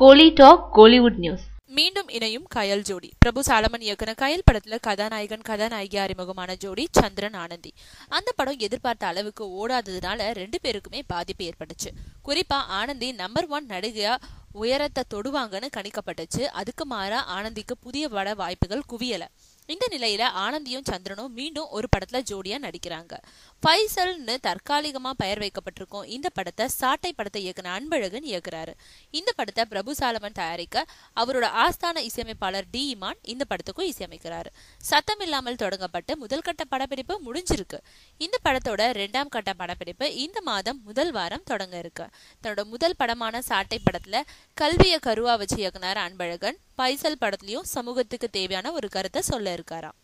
கோலி talk Kollywood news மீண்டும் இணையும் கயல் ஜோடி பிரபு சாலமன் இயக்குன கயல் படத்துல கதாநாயகன் கதாநாயகி அறிமுகமான ஜோடி சந்திரன் ஆனந்தி அந்த படம் எதிர்பார்த்த அளவுக்கு ஓடாததுனால ரெண்டு பேருக்குமே பாதிப்பு ஏற்பட்டுச்சு குறிப்பா ஆனந்தி நம்பர் ஒன் நடிகையா உயரத்தை தொடுவாங்கன்னு கணிக்கப்பட்டுச்சு அதுக்கு மாறா ஆனந்திக்கு புதிய பட வாய்ப்புகள் குவியலை இந்த நிலையில ஆனந்தியும் சந்திரனும் மீண்டும் ஒரு படத்துல ஜோடியா நடிக்கிறாங்க பைசல்னு தற்காலிகமா பெயர் வைக்கப்பட்டிருக்கும் இந்த படத்தை சாட்டை படத்தை இயக்குன அன்பழகன் இயக்குறாரு இந்த படத்தை பிரபு சாலமன் தயாரிக்க அவரோட ஆஸ்தான இசையமைப்பாளர் டி இமான் இந்த படத்துக்கும் இசையமைக்கிறாரு சத்தம் இல்லாமல் தொடங்கப்பட்டு முதல் கட்ட படப்பிடிப்பு முடிஞ்சிருக்கு இந்த படத்தோட ரெண்டாம் கட்ட படப்பிடிப்பு இந்த மாதம் முதல் வாரம் தொடங்க இருக்கு தன்னோட முதல் படமான சாட்டை படத்துல கல்வியை கருவா வச்சு இயக்குனார் அன்பழகன் பைசல் படத்துலயும் சமூகத்துக்கு தேவையான ஒரு கருத்தை சொல்ல இருக்காராம்